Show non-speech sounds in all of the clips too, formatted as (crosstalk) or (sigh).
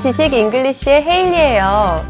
지식 잉글리쉬의 헤일리예요.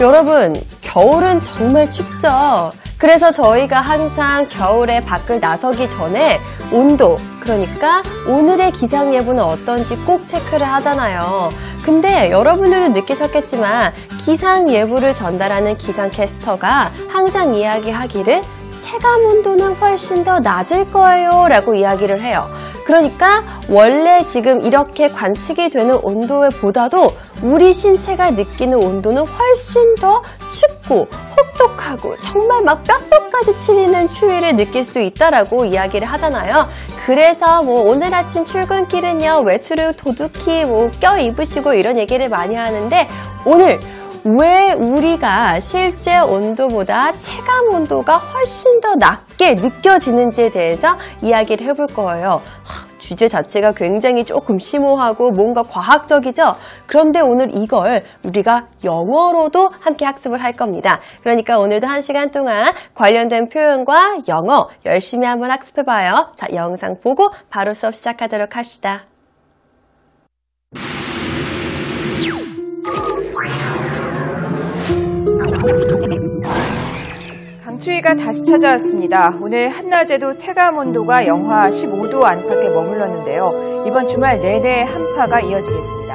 여러분, 겨울은 정말 춥죠? 그래서 저희가 항상 겨울에 밖을 나서기 전에 온도, 그러니까 오늘의 기상 예보는 어떤지 꼭 체크를 하잖아요. 근데 여러분들은 느끼셨겠지만 기상 예보를 전달하는 기상 캐스터가 항상 이야기하기를 체감 온도는 훨씬 더 낮을 거예요 라고 이야기를 해요. 그러니까 원래 지금 이렇게 관측이 되는 온도에 보다도 우리 신체가 느끼는 온도는 훨씬 더 춥고 혹독하고 정말 막 뼛속까지 치리는 추위를 느낄 수 있다라고 이야기를 하잖아요. 그래서 뭐 오늘 아침 출근길은요 외투를 도둑히 뭐껴 입으시고 이런 얘기를 많이 하는데 오늘 왜 우리가 실제 온도보다 체감 온도가 훨씬 더 낮게 느껴지는지에 대해서 이야기를 해볼 거예요. 주제 자체가 굉장히 조금 심오하고 뭔가 과학적이죠? 그런데 오늘 이걸 우리가 영어로도 함께 학습을 할 겁니다. 그러니까 오늘도 한 시간 동안 관련된 표현과 영어 열심히 한번 학습해봐요. 자, 영상 보고 바로 수업 시작하도록 합시다. 추위가 다시 찾아왔습니다. 오늘 한낮에도 체감 온도가 영하 15도 안팎에 머물렀는데요. 이번 주말 내내 한파가 이어지겠습니다.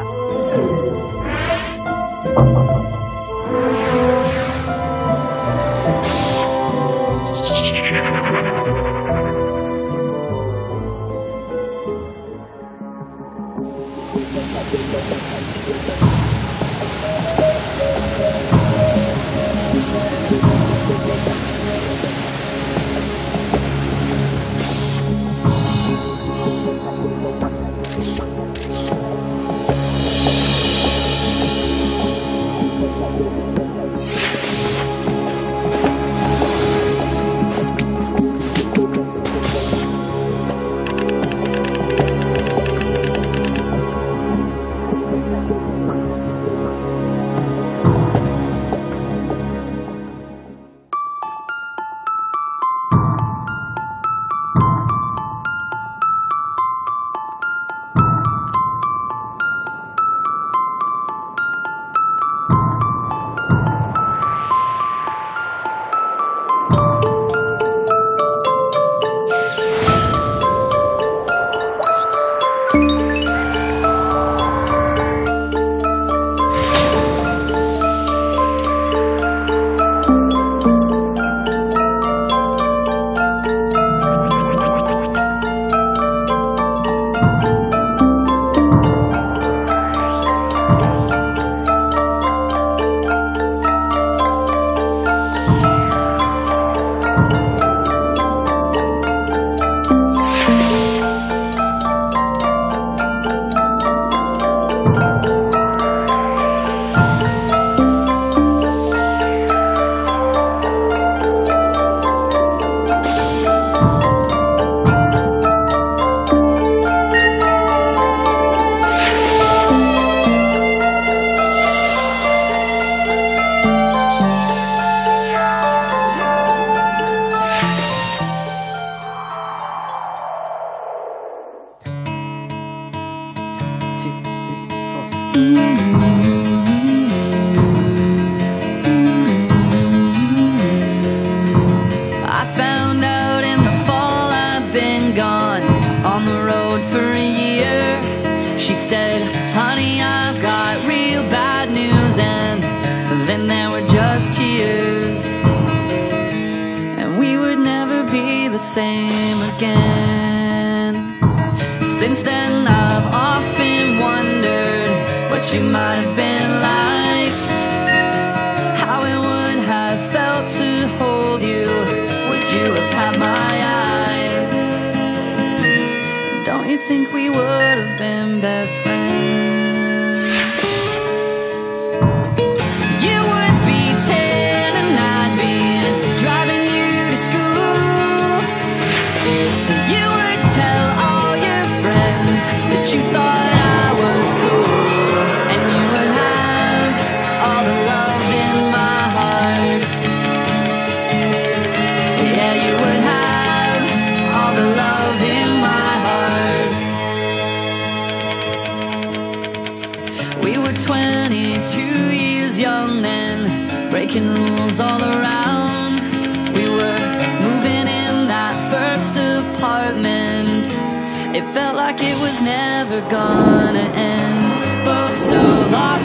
never gonna end, Both so long.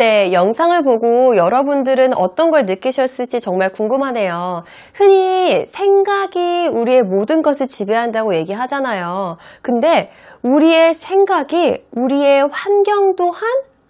네, 영상을 보고 여러분들은 어떤 걸 느끼셨을지 정말 궁금하네요. 흔히 생각이 우리의 모든 것을 지배한다고 얘기하잖아요. 근데 우리의 생각이 우리의 환경 또한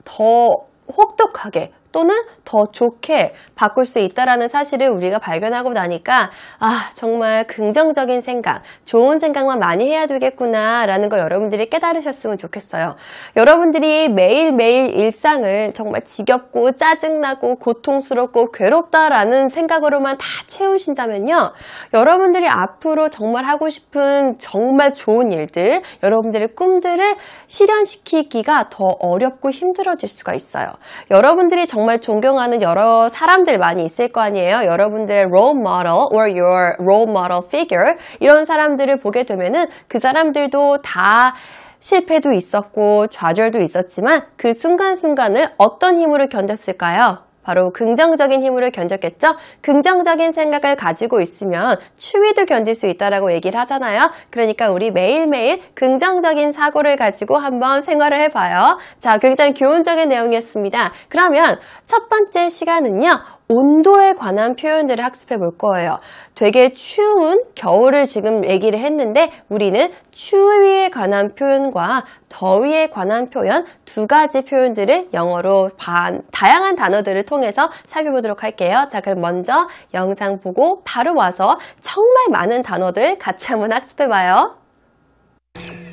더 혹독하게 또는 더 좋게 바꿀 수 있다라는 사실을 우리가 발견하고 나니까 아 정말 긍정적인 생각, 좋은 생각만 많이 해야 되겠구나라는 걸 여러분들이 깨달으셨으면 좋겠어요. 여러분들이 매일매일 일상을 정말 지겹고 짜증나고 고통스럽고 괴롭다라는 생각으로만 다 채우신다면요. 여러분들이 앞으로 정말 하고 싶은 정말 좋은 일들, 여러분들의 꿈들을 실현시키기가 더 어렵고 힘들어질 수가 있어요. 여러분들이 정말 정말 존경하는 여러 사람들 많이 있을 거 아니에요. 여러분들의 role model or your role model figure 이런 사람들을 보게 되면은 그 사람들도 다 실패도 있었고 좌절도 있었지만 그 순간순간을 어떤 힘으로 견뎠을까요? 바로 긍정적인 힘으로 견뎠겠죠? 긍정적인 생각을 가지고 있으면 추위도 견딜 수 있다라고 얘기를 하잖아요. 그러니까 우리 매일매일 긍정적인 사고를 가지고 한번 생활을 해봐요. 자, 굉장히 교훈적인 내용이었습니다. 그러면 첫 번째 시간은요. 온도에 관한 표현들을 학습해 볼 거예요. 되게 추운 겨울을 지금 얘기를 했는데 우리는 추위에 관한 표현과 더위에 관한 표현 두 가지 표현들을 영어로 반, 다양한 단어들을 통해서 살펴보도록 할게요. 자 그럼 먼저 영상 보고 바로 와서 정말 많은 단어들 같이 한번 학습해 봐요.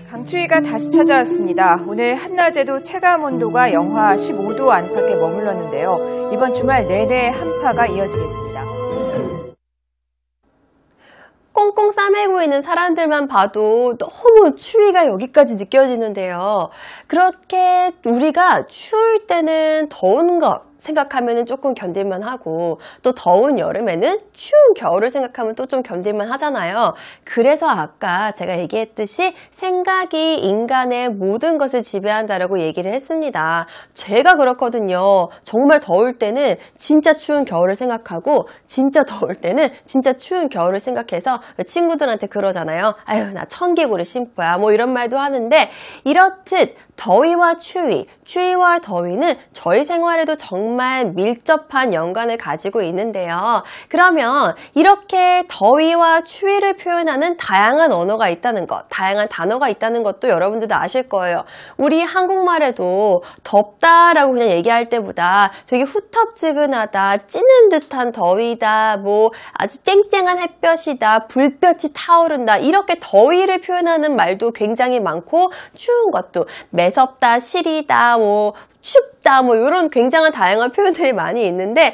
강추위가 다시 찾아왔습니다. 오늘 한낮에도 체감 온도가 영하 15도 안팎에 머물렀는데요. 이번 주말 내내 한파가 이어지겠습니다. 꽁꽁 싸매고 있는 사람들만 봐도 너무 추위가 여기까지 느껴지는데요. 그렇게 우리가 추울 때는 더운 것, 생각하면 은 조금 견딜만 하고 또 더운 여름에는 추운 겨울을 생각하면 또 좀 견딜만 하잖아요. 그래서 아까 제가 얘기했듯이 생각이 인간의 모든 것을 지배한다라고 얘기를 했습니다. 제가 그렇거든요. 정말 더울 때는 진짜 추운 겨울을 생각하고 진짜 더울 때는 진짜 추운 겨울을 생각해서 친구들한테 그러잖아요. 아유 나 청개구리 심보야 뭐 이런 말도 하는데 이렇듯 더위와 추위, 추위와 더위는 저희 생활에도 정말 정말 밀접한 연관을 가지고 있는데요. 그러면 이렇게 더위와 추위를 표현하는 다양한 언어가 있다는 것, 다양한 단어가 있다는 것도 여러분들도 아실 거예요. 우리 한국말에도 덥다라고 그냥 얘기할 때보다 되게 후텁지근하다, 찌는 듯한 더위다, 뭐 아주 쨍쨍한 햇볕이다, 불볕이 타오른다 이렇게 더위를 표현하는 말도 굉장히 많고 추운 것도 매섭다, 시리다, 뭐 쉽다뭐 이런 굉장한 다양한 표현들이 많이 있는데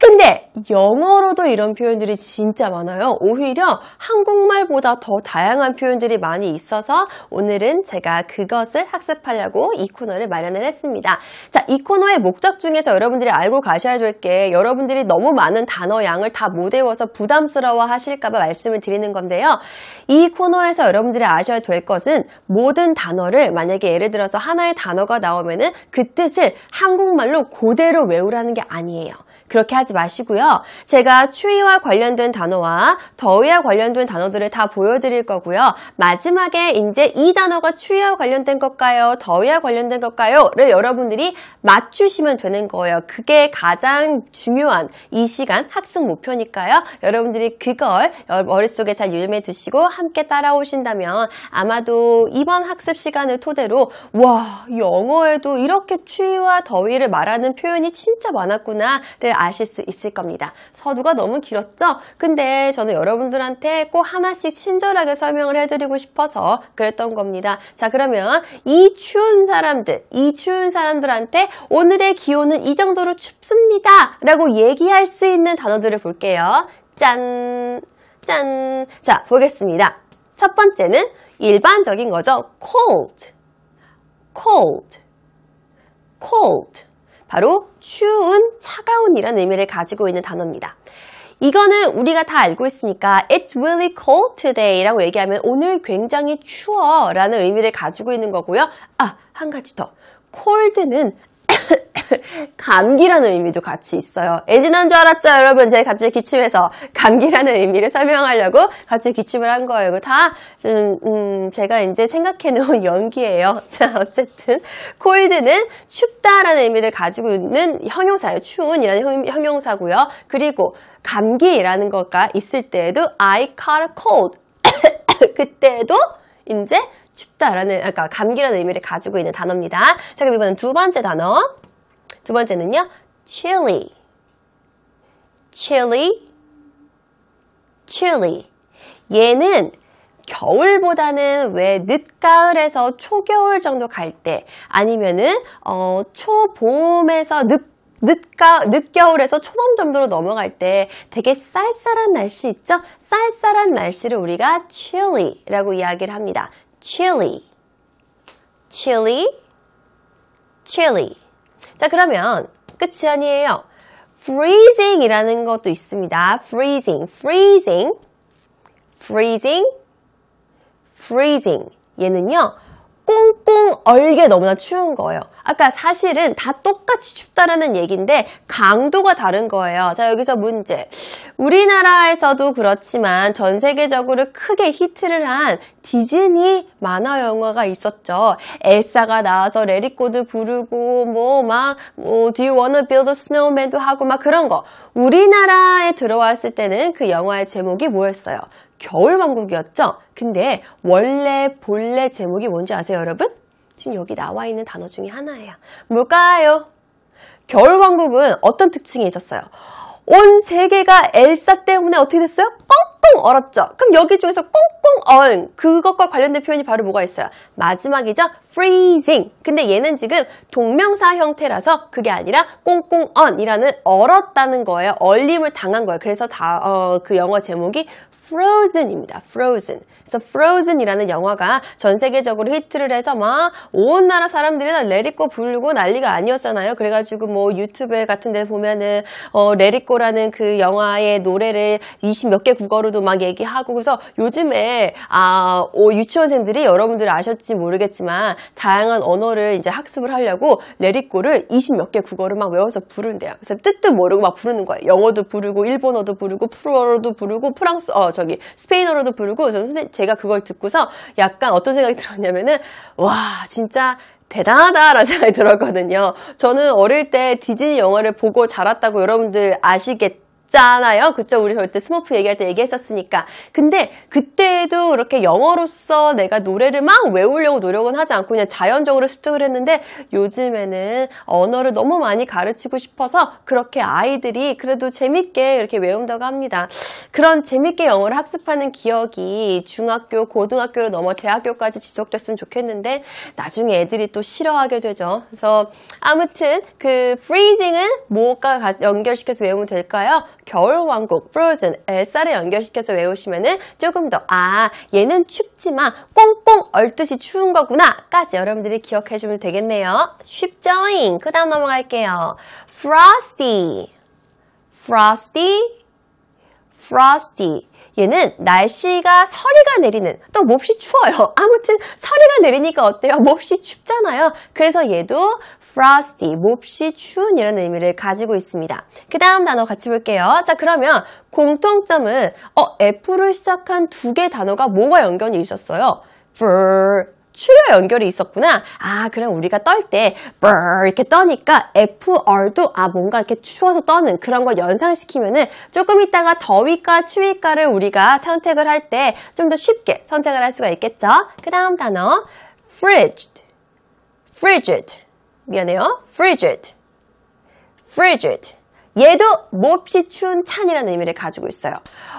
근데 영어로도 이런 표현들이 진짜 많아요. 오히려 한국말보다 더 다양한 표현들이 많이 있어서 오늘은 제가 그것을 학습하려고 이 코너를 마련을 했습니다. 자, 이 코너의 목적 중에서 여러분들이 알고 가셔야 될 게 여러분들이 너무 많은 단어 양을 다 못 외워서 부담스러워 하실까봐 말씀을 드리는 건데요. 이 코너에서 여러분들이 아셔야 될 것은 모든 단어를 만약에 예를 들어서 하나의 단어가 나오면은 그 뜻을 한국말로 그대로 외우라는 게 아니에요. 그렇게 하지 하지 마시고요. 제가 추위와 관련된 단어와 더위와 관련된 단어들을 다 보여드릴 거고요. 마지막에 이제 이 단어가 추위와 관련된 것까요? 더위와 관련된 것까요? 를 여러분들이 맞추시면 되는 거예요. 그게 가장 중요한 이 시간 학습 목표니까요. 여러분들이 그걸 머릿속에 잘 유념해 두시고 함께 따라오신다면 아마도 이번 학습 시간을 토대로 와 영어에도 이렇게 추위와 더위를 말하는 표현이 진짜 많았구나를 아실 수수 있을 겁니다. 서두가 너무 길었죠? 근데 저는 여러분들한테 꼭 하나씩 친절하게 설명을 해드리고 싶어서 그랬던 겁니다. 자 그러면 이 추운 사람들, 이 추운 사람들한테 오늘의 기온은 이 정도로 춥습니다 라고 얘기할 수 있는 단어들을 볼게요. 짠! 짠! 자, 보겠습니다. 첫 번째는 일반적인 거죠. cold, cold, cold. 바로 추운, 차가운이라는 의미를 가지고 있는 단어입니다. 이거는 우리가 다 알고 있으니까 It's really cold today 라고 얘기하면 오늘 굉장히 추워 라는 의미를 가지고 있는 거고요. 아, 한 가지 더. cold는 (laughs) 감기라는 의미도 같이 있어요. 애진한 줄 알았죠, 여러분? 제가 갑자기 기침해서 감기라는 의미를 설명하려고 갑자기 기침을 한 거예요. 이거 다 음, 음, 제가 이제 생각해 놓은 (laughs) 연기예요. (laughs) 자, 어쨌든 콜드는 춥다라는 의미를 가지고 있는 형용사예요. 추운이라는 형용사고요. 그리고 감기라는 것과 있을 때에도 I caught a cold. (coughs) 그때도 이제 춥다라는, 그러니까 감기라는 의미를 가지고 있는 단어입니다. 자, 그럼 이번엔 두 번째 단어. 두 번째는요. chili, chili, chili. 얘는 겨울보다는 왜 늦가을에서 초겨울 정도 갈 때 아니면은 어, 초봄에서 늦 늦가, 늦겨울에서 초봄 정도로 넘어갈 때 되게 쌀쌀한 날씨 있죠? 쌀쌀한 날씨를 우리가 chilly라고 이야기를 합니다. chilly, chilly, chilly. 자, 그러면 끝이 아니에요. freezing 이라는 것도 있습니다. freezing, freezing, freezing, freezing. 얘는요, 꽁꽁 얼게 너무나 추운 거예요. 아까 사실은 다 똑같이 춥다라는 얘기인데 강도가 다른 거예요. 자 여기서 문제. 우리나라에서도 그렇지만 전 세계적으로 크게 히트를 한 디즈니 만화 영화가 있었죠. 엘사가 나와서 레리코드 부르고 뭐 막 뭐, Do you wanna build a snowman도 하고 막 그런 거. 우리나라에 들어왔을 때는 그 영화의 제목이 뭐였어요? 겨울왕국이었죠? 근데 원래 본래 제목이 뭔지 아세요 여러분? 지금 여기 나와 있는 단어 중에 하나예요. 뭘까요? 겨울왕국은 어떤 특징이 있었어요? 온 세계가 엘사 때문에 어떻게 됐어요? 꽁꽁 얼었죠. 그럼 여기 중에서 꽁꽁 얼 그것과 관련된 표현이 바로 뭐가 있어요? 마지막이죠. freezing. 근데 얘는 지금 동명사 형태라서 그게 아니라 꽁꽁 o 이라는 얼었다는 거예요. 얼림을 당한 거예요. 그래서 다그 어, 영어 제목이 frozen입니다. frozen. 그래서 frozen이라는 영화가 전 세계적으로 히트를 해서 막 온 나라 사람들이 레리코 부르고 난리가 아니었잖아요. 그래가지고 뭐 유튜브 같은 데 보면은 어, 레리코라는그 영화의 노래를 20 몇 개 국어로도 막 얘기하고 그래서 요즘에 아, 오, 유치원생들이 여러분들 아셨지 모르겠지만 다양한 언어를 이제 학습을 하려고 레리코를20 몇 개국어로막 외워서 부른대요. 그래서 뜻도 모르고 막 부르는 거예요. 영어도 부르고 일본어도 부르고 프로어도 부르고 프랑스 어, 저기 스페인어로도 부르고 그래서 선생님 제가 그걸 듣고서 약간 어떤 생각이 들었냐면은 와 진짜 대단하다라는 (laughs) 생각이 들었거든요. 저는 어릴 때 디즈니 영화를 보고 자랐다고 여러분들 아시겠죠? 없잖아요. 그쵸? 우리 절대 스머프 얘기할 때 얘기했었으니까. 근데 그때도 이렇게 영어로서 내가 노래를 막 외우려고 노력은 하지 않고 그냥 자연적으로 습득을 했는데 요즘에는 언어를 너무 많이 가르치고 싶어서 그렇게 아이들이 그래도 재밌게 이렇게 외운다고 합니다. 그런 재밌게 영어를 학습하는 기억이 중학교, 고등학교로 넘어 대학교까지 지속됐으면 좋겠는데 나중에 애들이 또 싫어하게 되죠. 그래서 아무튼 그 프리징은 무엇과 연결시켜서 외우면 될까요? 겨울왕국 Frozen 엘사를 연결시켜서 외우시면은 조금 더 아 얘는 춥지만 꽁꽁 얼듯이 추운 거구나 까지 여러분들이 기억해 주면 되겠네요. 쉽죠잉. 그 다음 넘어갈게요. Frosty Frosty Frosty 얘는 날씨가 서리가 내리는 또 몹시 추워요. 아무튼 서리가 내리니까 어때요? 몹시 춥잖아요. 그래서 얘도 frosty, 몹시 추운 이런 의미를 가지고 있습니다. 그 다음 단어 같이 볼게요. 자, 그러면 공통점은 어, F를 시작한 두 개 단어가 뭐가 연결이 있었어요? fur, 추려 연결이 있었구나. 아, 그럼 우리가 떨때 이렇게 떠니까 FR도 아 뭔가 이렇게 추워서 떠는 그런 걸 연상시키면은 조금 있다가 더위과추위과를 우리가 선택을 할 때 좀 더 쉽게 선택을 할 수가 있겠죠. 그 다음 단어 frigid, frigid. 미안해요. frigid. frigid. 얘도 몹시 추운 찬이라는 의미를 가지고 있어요.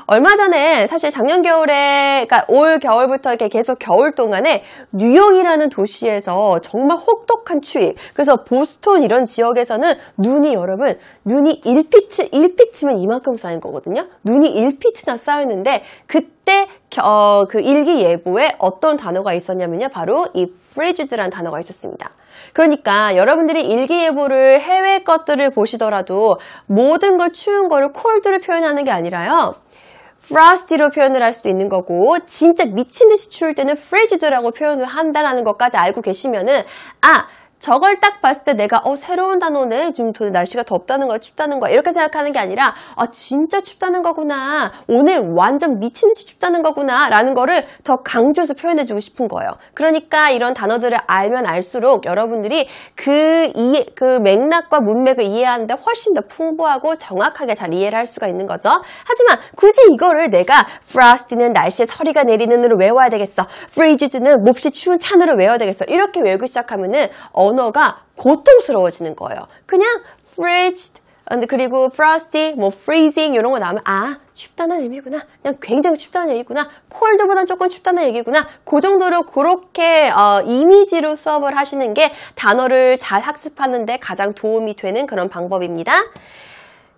얼마 전에 사실 작년 겨울에, 그러니까 올 겨울부터 이렇게 계속 겨울 동안에 뉴욕이라는 도시에서 정말 혹독한 추위, 그래서 보스톤 이런 지역에서는 눈이 여러분, 눈이 1피트, 1피트면 이만큼 쌓인 거거든요. 눈이 1피트나 쌓였는데 그때 어, 그 일기예보에 어떤 단어가 있었냐면요. 바로 이 frigid라는 단어가 있었습니다. 그러니까 여러분들이 일기예보를 해외 것들을 보시더라도 모든 걸 추운 거를 콜드로 표현하는 게 아니라요. 프라스티로 표현을 할 수도 있는 거고 진짜 미친 듯이 추울 때는 프리즈드라고 표현을 한다라는 것까지 알고 계시면은 아 저걸 딱 봤을 때 내가 어 새로운 단어네 좀더 날씨가 덥다는 거야 춥다는 거야 이렇게 생각하는 게 아니라 아 진짜 춥다는 거구나 오늘 완전 미친 듯이 춥다는 거구나 라는 거를 더 강조해서 표현해 주고 싶은 거예요 그러니까 이런 단어들을 알면 알수록 여러분들이 그 이해 그 맥락과 문맥을 이해하는데 훨씬 더 풍부하고 정확하게 잘 이해를 할 수가 있는 거죠 하지만 굳이 이거를 내가 frosty는 날씨에 서리가 내리는 으로 외워야 되겠어 f r e e z e 는 몹시 추운 찬으로 외워야 되겠어 이렇게 외우기 시작하면은 어 언어가 고통스러워지는 거예요. 그냥 frigid, 그리고 frosty, 뭐 freezing 이런 거 나오면 아 춥다는 의미구나. 그냥 굉장히 춥다는 얘기구나. 콜드 l d 보단 조금 춥다는 얘기구나. 그 정도로 그렇게 어, 이미지로 수업을 하시는 게 단어를 잘 학습하는데 가장 도움이 되는 그런 방법입니다.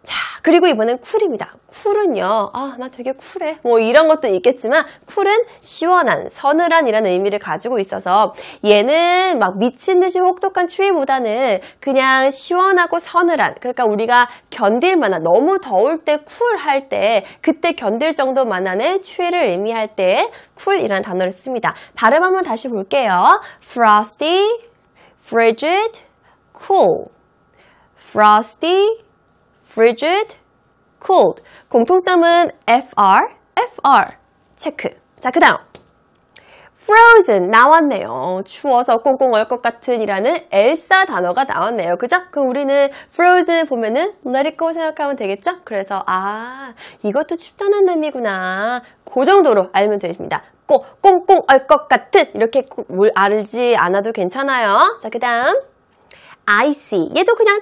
자, 그리고 이번엔 쿨입니다. 쿨은요, 아, 나 되게 쿨해. 뭐 이런 것도 있겠지만, 쿨은 시원한, 서늘한이라는 의미를 가지고 있어서, 얘는 막 미친 듯이 혹독한 추위보다는 그냥 시원하고 서늘한, 그러니까 우리가 견딜 만한, 너무 더울 때 쿨할 때, 그때 견딜 정도만한의 추위를 의미할 때, 쿨이라는 단어를 씁니다. 발음 한번 다시 볼게요. frosty, frigid, cool. frosty, frigid, cold. 공통점은 fr, fr. 체크. 자, 그 다음. frozen 나왔네요. 추워서 꽁꽁 얼 것 같은 이라는 엘사 단어가 나왔네요. 그죠? 그럼 우리는 frozen 보면은 let it go 생각하면 되겠죠? 그래서 아 이것도 춥다는 의미구나. 그 정도로 알면 되십니다. 꼭 꽁꽁 얼 것 같은 이렇게 물 알지 않아도 괜찮아요. 자그 다음 icy 얘도 그냥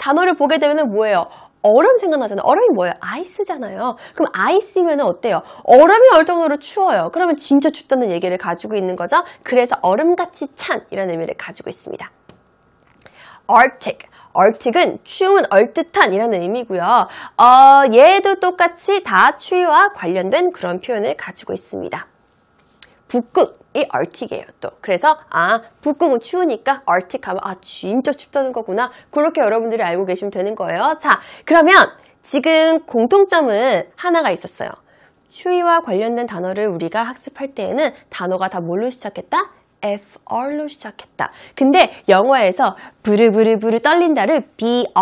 단어를 보게 되면 뭐예요? 얼음 생각나잖아요. 얼음이 뭐예요? 아이스잖아요. 그럼 아이스면 어때요? 얼음이 얼 정도로 추워요. 그러면 진짜 춥다는 얘기를 가지고 있는 거죠. 그래서 얼음같이 찬 이런 의미를 가지고 있습니다. Arctic. 얼틱은 추운 얼뜻한 이라는 의미고요. 어, 얘도 똑같이 다 추위와 관련된 그런 표현을 가지고 있습니다. 북극이 얼틱이에요 또 그래서 아 북극은 추우니까 얼틱 하면 아 진짜 춥다는 거구나 그렇게 여러분들이 알고 계시면 되는 거예요 자 그러면 지금 공통점은 하나가 있었어요 추위와 관련된 단어를 우리가 학습할 때에는 단어가 다 뭘로 시작했다? FR로 시작했다. 근데 영어에서 부르부르부르 떨린다를 BR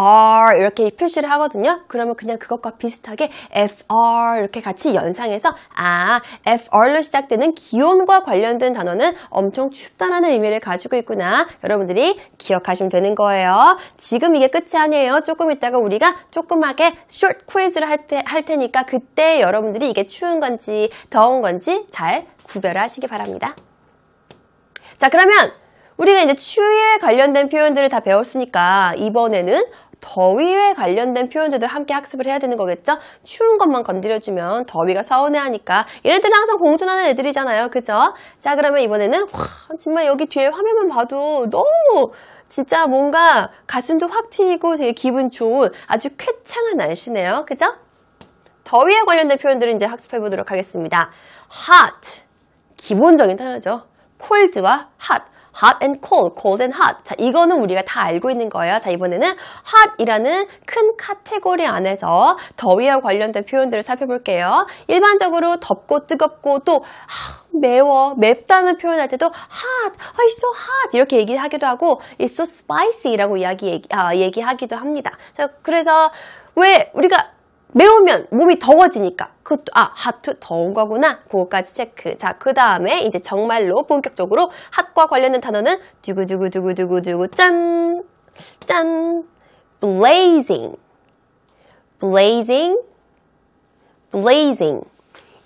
이렇게 표시를 하거든요. 그러면 그냥 그것과 비슷하게 FR 이렇게 같이 연상해서 아, FR로 시작되는 기온과 관련된 단어는 엄청 춥다라는 의미를 가지고 있구나. 여러분들이 기억하시면 되는 거예요. 지금 이게 끝이 아니에요. 조금 있다가 우리가 조그맣게 숏 퀴즈를 할, 테, 할 테니까 그때 여러분들이 이게 추운 건지 더운 건지 잘 구별하시기 바랍니다. 자, 그러면 우리가 이제 추위에 관련된 표현들을 다 배웠으니까 이번에는 더위에 관련된 표현들도 함께 학습을 해야 되는 거겠죠? 추운 것만 건드려주면 더위가 서운해하니까 얘네들은 항상 공존하는 애들이잖아요. 그죠? 자 그러면 이번에는 와 정말 여기 뒤에 화면만 봐도 너무 진짜 뭔가 가슴도 확트이고 되게 기분 좋은 아주 쾌창한 날씨네요. 그죠? 더위에 관련된 표현들을 이제 학습해 보도록 하겠습니다. hot 기본적인 단어죠. cold와 hot. hot and cold, cold and hot. 자, 이거는 우리가 다 알고 있는 거예요. 자, 이번에는 hot이라는 큰 카테고리 안에서 더위와 관련된 표현들을 살펴볼게요. 일반적으로 덥고 뜨겁고 또 하, 아, 매워, 맵다는 표현할 때도 hot, oh, it's so hot 이렇게 얘기하기도 하고 it's so spicy라고 이야기, 얘기, 아, 얘기하기도 합니다. 자, 그래서 왜 우리가 매우면 몸이 더워지니까 그, 아, 하트 더운 거구나. 그거까지 체크. 자, 그 다음에 이제 정말로 본격적으로 핫과 관련된 단어는 두구두구두구두구두구 짠! 짠! blazing, blazing, blazing.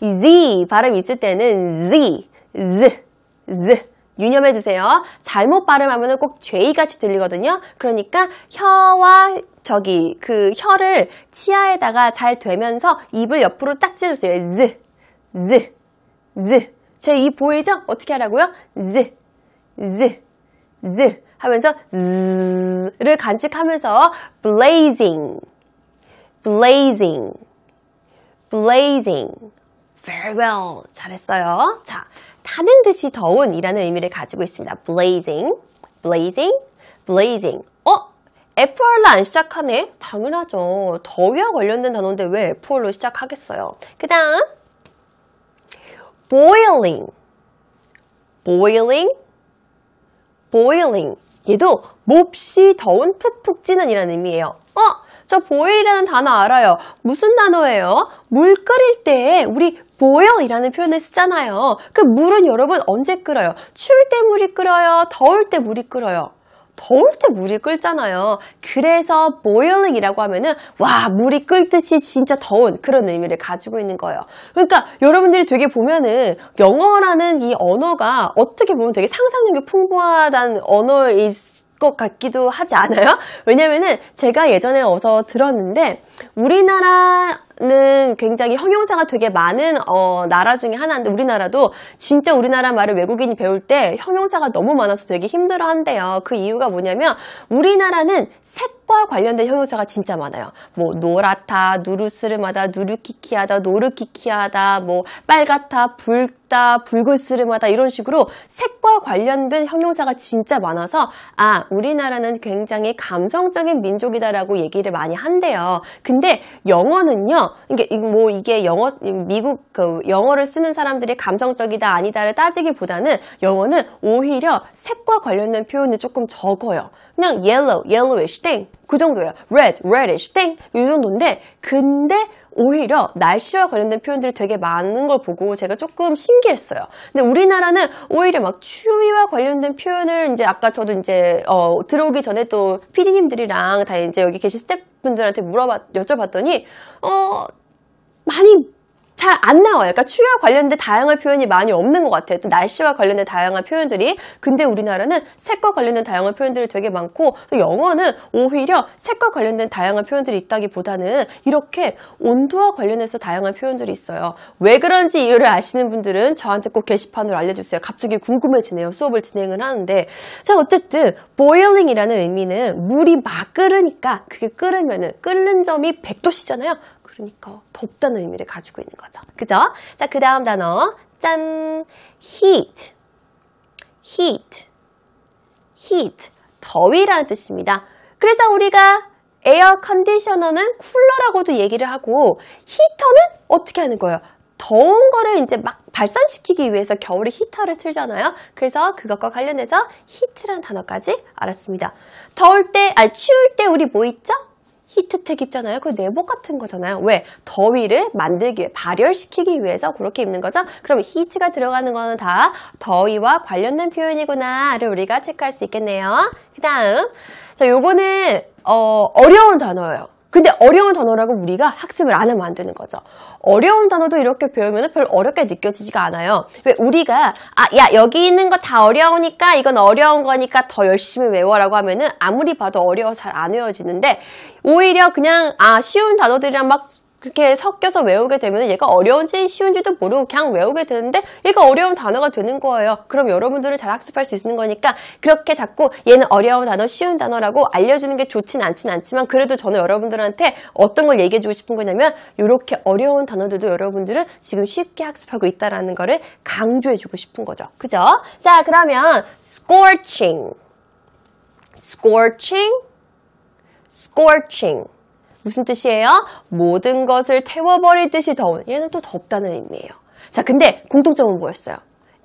Z 발음 있을 때는 Z, Z, Z. 유념해 주세요. 잘못 발음하면 꼭 죄이같이 들리거든요. 그러니까 혀와 저기 그 혀를 치아에다가 잘 되면서 입을 옆으로 딱 찢어주세요. 즈, 즈, 즈. 제입 보이죠? 어떻게 하라고요? 즈, 즈, 즈 하면서 즈를 간직하면서 blazing, blazing, blazing. Very well. 잘했어요. 자, 타는 듯이 더운 이라는 의미를 가지고 있습니다. blazing, blazing, blazing. 어? FR로 안 시작하네? 당연하죠. 더위와 관련된 단어인데 왜 FR로 시작하겠어요? 그 다음 boiling, boiling, boiling. 얘도 몹시 더운 푹푹 찌는 이라는 의미예요. 어? 저 보일이라는 단어 알아요. 무슨 단어예요? 물 끓일 때 우리 보일이라는 표현을 쓰잖아요. 그 물은 여러분 언제 끓어요? 추울 때 물이 끓어요? 더울 때 물이 끓어요? 더울 때 물이 끓잖아요. 그래서 boiling이라고 하면은 와 물이 끓듯이 진짜 더운 그런 의미를 가지고 있는 거예요. 그러니까 여러분들이 되게 보면은 영어라는 이 언어가 어떻게 보면 되게 상상력이 풍부하다는 언어일 수것 같기도 하지 않아요? (laughs) 왜냐면은 제가 예전에 어서 들었는데 우리나라는 굉장히 형용사가 되게 많은 어, 나라 중에 하나인데 우리나라도 진짜 우리나라 말을 외국인이 배울 때 형용사가 너무 많아서 되게 힘들어 한대요. 그 이유가 뭐냐면 우리나라는 색 턱과 관련된 형용사가 진짜 많아요. 뭐 노랗다, 누르스름하다, 누르키키하다, 노르키키하다, 뭐 빨갛다, 붉다, 붉을스름하다 이런 식으로 색과 관련된 형용사가 진짜 많아서 아 우리나라는 굉장히 감성적인 민족이다라고 얘기를 많이 한대요. 근데 영어는요, 이게 뭐 이게 영어 미국 그 영어를 쓰는 사람들이 감성적이다 아니다를 따지기보다는 영어는 오히려 색과 관련된 표현이 조금 적어요. 그냥 yellow, yellowish thing. 그 정도예요. red, reddish, 땡. 이 정도인데 근데 오히려 날씨와 관련된 표현들이 되게 많은 걸 보고 제가 조금 신기했어요. 근데 우리나라는 오히려 막 추위와 관련된 표현을 이제 아까 저도 이제 어, 들어오기 전에 또 피디님들이랑 다 이제 여기 계신 스태프분들한테 물어봤 여쭤봤더니 어 많이 잘안 나와요. 그러니까 추위와 관련된 다양한 표현이 많이 없는 것 같아요. 또 날씨와 관련된 다양한 표현들이. 근데 우리나라는 색과 관련된 다양한 표현들이 되게 많고 또 영어는 오히려 색과 관련된 다양한 표현들이 있다기보다는 이렇게 온도와 관련해서 다양한 표현들이 있어요. 왜 그런지 이유를 아시는 분들은 저한테 꼭 게시판으로 알려주세요. 갑자기 궁금해지네요. 수업을 진행을 하는데 자 어쨌든 boiling이라는 의미는 물이 막 끓으니까 그게 끓으면은 끓는 점이 100도씨잖아요. 그러니까 덥다는 의미를 가지고 있는 거죠. 그죠? 자, 그 다음 단어. 짠! heat, heat, heat. 더위라는 뜻입니다. 그래서 우리가 에어 컨디셔너는 쿨러라고도 얘기를 하고 히터는 어떻게 하는 거예요? 더운 거를 이제 막 발산시키기 위해서 겨울에 히터를 틀잖아요. 그래서 그것과 관련해서 히트라는 단어까지 알았습니다. 더울 때, 아니 추울 때 우리 뭐 있죠? 히트텍 입잖아요. 그 내복 같은 거잖아요. 왜? 더위를 만들기 위해, 발열시키기 위해서 그렇게 입는 거죠. 그럼 히트가 들어가는 거는 다 더위와 관련된 표현이구나를 우리가 체크할 수 있겠네요. 그 다음, 자, 요거는 어, 어려운 단어예요. 근데 어려운 단어라고 우리가 학습을 안 하면 안 되는 거죠. 어려운 단어도 이렇게 배우면 별로 어렵게 느껴지지가 않아요. 왜 우리가 아, 야, 여기 있는 거 다 어려우니까 이건 어려운 거니까 더 열심히 외워라고 하면은 아무리 봐도 어려워 잘 안 외워지는데 오히려 그냥 아, 쉬운 단어들이랑 막 그렇게 섞여서 외우게 되면 얘가 어려운지 쉬운지도 모르고 그냥 외우게 되는데 얘가 어려운 단어가 되는 거예요. 그럼 여러분들은 잘 학습할 수 있는 거니까 그렇게 자꾸 얘는 어려운 단어, 쉬운 단어라고 알려주는 게 좋진 않진 않지만 그래도 저는 여러분들한테 어떤 걸 얘기해주고 싶은 거냐면 이렇게 어려운 단어들도 여러분들은 지금 쉽게 학습하고 있다라는 거를 강조해주고 싶은 거죠. 그죠? 자 그러면 scorching, scorching, scorching 무슨 뜻이에요? 모든 것을 태워버릴 듯이 더운. 얘는 또 덥다는 의미예요. 자, 근데 공통점은 뭐였어요?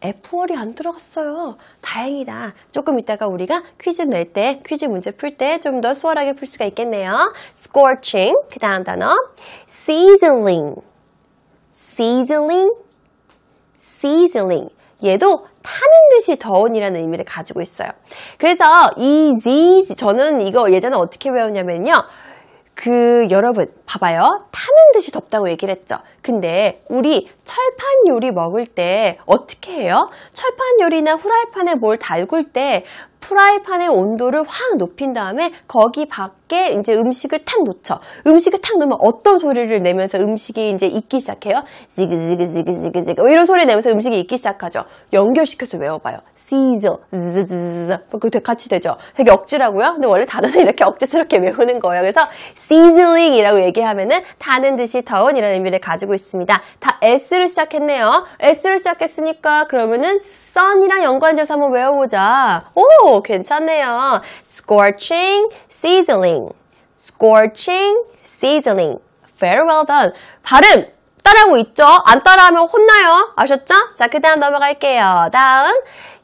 F월이 안 들어갔어요. 다행이다. 조금 이따가 우리가 퀴즈 낼 때, 퀴즈 문제 풀 때 좀 더 수월하게 풀 수가 있겠네요. scorching. 그 다음 단어. sizzling. sizzling. sizzling. 얘도 타는 듯이 더운이라는 의미를 가지고 있어요. 그래서 이 a s 저는 이거 예전에 어떻게 외웠냐면요. 그 여러분 봐봐요 타는 듯이 덥다고 얘기를 했죠 근데 우리 철판 요리 먹을 때 어떻게 해요? 철판 요리나 후라이팬에 뭘 달굴 때 프라이팬의 온도를 확 높인 다음에 거기 밖에 이제 음식을 탁 놓쳐. 음식을 탁 놓으면 어떤 소리를 내면서 음식이 이제 익기 시작해요? 지그지그지그지그지그 뭐 이런 소리 내면서 음식이 익기 시작하죠. 연결시켜서 외워봐요. 시저 zzz 그 같이 되죠. 되게 억지라고요. 근데 원래 단어는 이렇게 억지스럽게 (laughs) 외우는 거예요. 그래서 s e a s o i n g 이라고 얘기하면은 타는 듯이 더운 이런 의미를 가지고 있습니다. 다 s를 시작했네요. s를 시작했으니까 그러면은 sun이랑 연관지어서 한번 외워보자. 오, 괜찮네요. scorching, sizzling. scorching, sizzling. Very well done. 발음 따라하고 있죠? 안 따라하면 혼나요. 아셨죠? 자, 그 다음 넘어갈게요. 다음.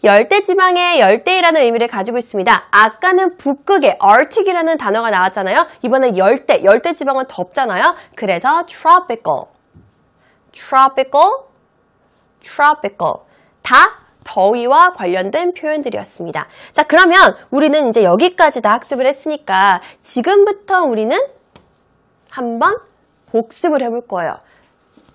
열대지방의 열대이라는 의미를 가지고 있습니다. 아까는 북극의 Arctic이라는 단어가 나왔잖아요. 이번엔 열대, 열대지방은 덥잖아요. 그래서 tropical, tropical, tropical 다 더위와 관련된 표현들이었습니다. 자, 그러면 우리는 이제 여기까지 다 학습을 했으니까 지금부터 우리는 한번 복습을 해볼 거예요.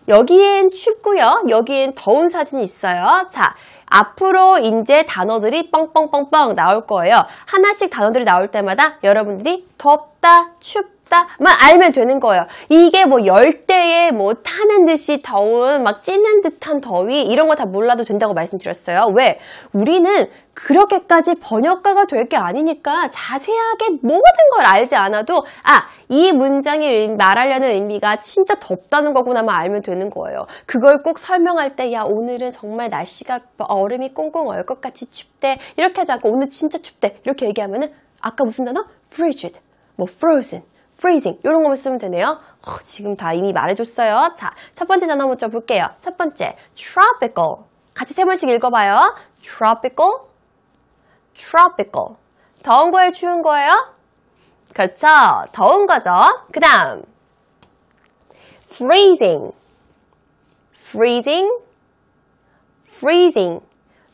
여기엔 춥고요. 여기엔 더운 사진이 있어요. 자, 앞으로 이제 단어들이 뻥뻥뻥뻥 나올 거예요. 하나씩 단어들이 나올 때마다 여러분들이 덥다, 춥다, 만 알면 되는 거예요. 이게 뭐 열대에 뭐 타는 듯이 더운 막 찌는 듯한 더위 이런 거 다 몰라도 된다고 말씀드렸어요. 왜? 우리는 그렇게까지 번역가가 될 게 아니니까 자세하게 모든 걸 알지 않아도 아, 이 문장이 말하려는 의미가 진짜 덥다는 거구나만 알면 되는 거예요. 그걸 꼭 설명할 때 야, 오늘은 정말 날씨가 얼음이 꽁꽁 얼 것 같이 춥대. 이렇게 하지 않고 오늘 진짜 춥대. 이렇게 얘기하면은 아까 무슨 단어? frigid. 뭐 frozen. freezing 이런 것만 쓰면 되네요. 어, 지금 다 이미 말해줬어요. 자, 첫 번째 단어 먼저 볼게요. 첫 번째, tropical. 같이 세 번씩 읽어봐요. tropical, tropical. 더운 거에 추운 거예요? 그렇죠. 더운 거죠. 그 다음, freezing, freezing, freezing.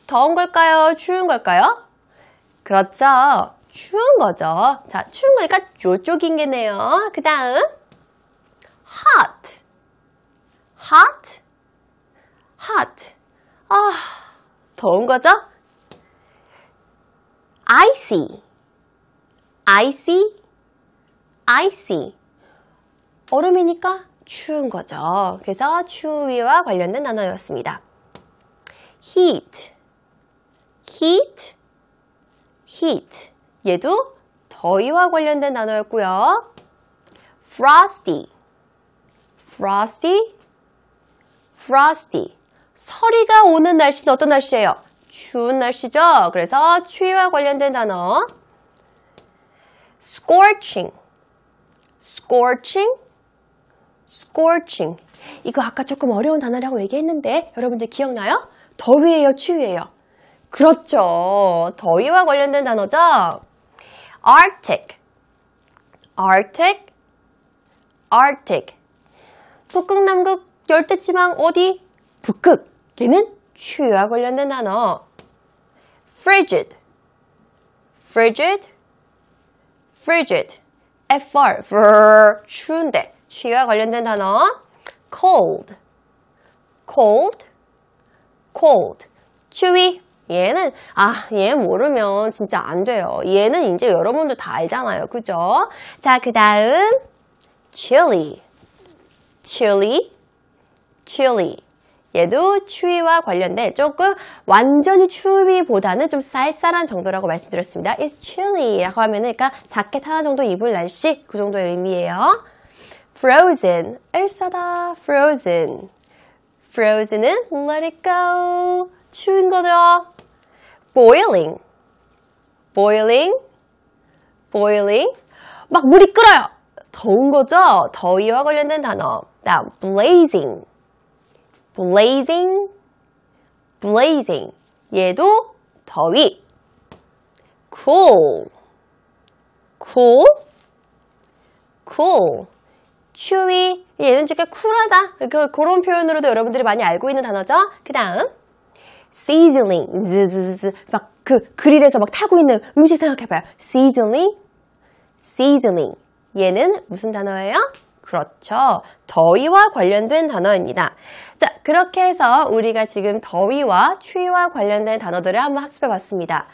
더운 걸까요? 추운 걸까요? 그렇죠. 추운 거죠. 자, 추운 거니까 그러니까 요쪽인 게네요. 그 다음 hot, hot, hot. 아, 더운 거죠? icy, icy, icy. 얼음이니까 추운 거죠. 그래서 추위와 관련된 단어였습니다. heat, heat, heat. 얘도 더위와 관련된 단어였고요. frosty, frosty, frosty. 서리가 오는 날씨는 어떤 날씨예요? 추운 날씨죠. 그래서 추위와 관련된 단어 scorching, scorching, scorching. 이거 아까 조금 어려운 단어라고 얘기했는데 여러분들 기억나요? 더위예요, 추위예요? 그렇죠. 더위와 관련된 단어죠. Arctic, Arctic, Arctic. 북극, 남극, 열대지방 어디? 북극. 얘는 추위와 관련된 단어. Frigid, frigid, frigid. FR, for 추운데 추위와 관련된 단어. Cold, cold, cold. 추위 얘는 아 얘 모르면 진짜 안 돼요 얘는 이제 여러분들 다 알잖아요 그죠 자그 다음 chilly c h i l l c h i l l 얘도 추위와 관련된 조금 완전히 추위보다는 좀 쌀쌀한 정도라고 말씀드렸습니다. It's chilly라고 하면 그러니까 자켓 하나 정도 입을 날씨 그 정도의 의미예요. Frozen, 얼싸다, frozen. Frozen은 let it go. 추운 거죠 boiling, boiling, boiling. 막 물이 끓어요. 더운 거죠? 더위와 관련된 단어. 다음, blazing, blazing, blazing. 얘도 더위. cool, cool, cool. 추위, 얘는 진짜 쿨하다. 그, 그런 표현으로도 여러분들이 많이 알고 있는 단어죠. 그 다음. seasoning, 막그 그릴에서 막 타고 있는 음식 생각해봐요. seasoning, seasoning. 얘는 무슨 단어예요? 그렇죠. 더위와 관련된 단어입니다. 자, 그렇게 해서 우리가 지금 더위와 추위와 관련된 단어들을 한번 학습해 봤습니다.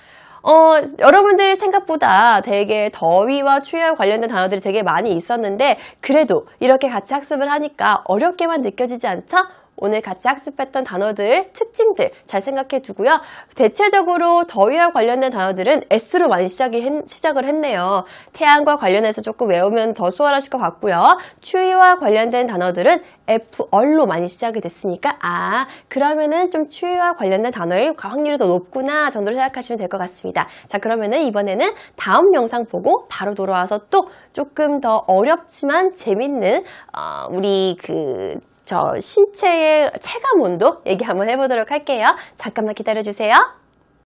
어, 여러분들 생각보다 되게 더위와 추위와 관련된 단어들이 되게 많이 있었는데 그래도 이렇게 같이 학습을 하니까 어렵게만 느껴지지 않죠? 오늘 같이 학습했던 단어들, 특징들 잘 생각해 두고요. 대체적으로 더위와 관련된 단어들은 S로 많이 시작이 했, 시작을 했네요. 태양과 관련해서 조금 외우면 더 수월하실 것 같고요. 추위와 관련된 단어들은 F, 얼로 많이 시작이 됐으니까 아, 그러면은 좀 추위와 관련된 단어일 확률이 더 높구나 정도로 생각하시면 될 것 같습니다. 자, 그러면은 이번에는 다음 영상 보고 바로 돌아와서 또 조금 더 어렵지만 재밌는 어, 우리 그저 신체의 체감 온도 얘기 한번 해보도록 할게요. 잠깐만 기다려주세요.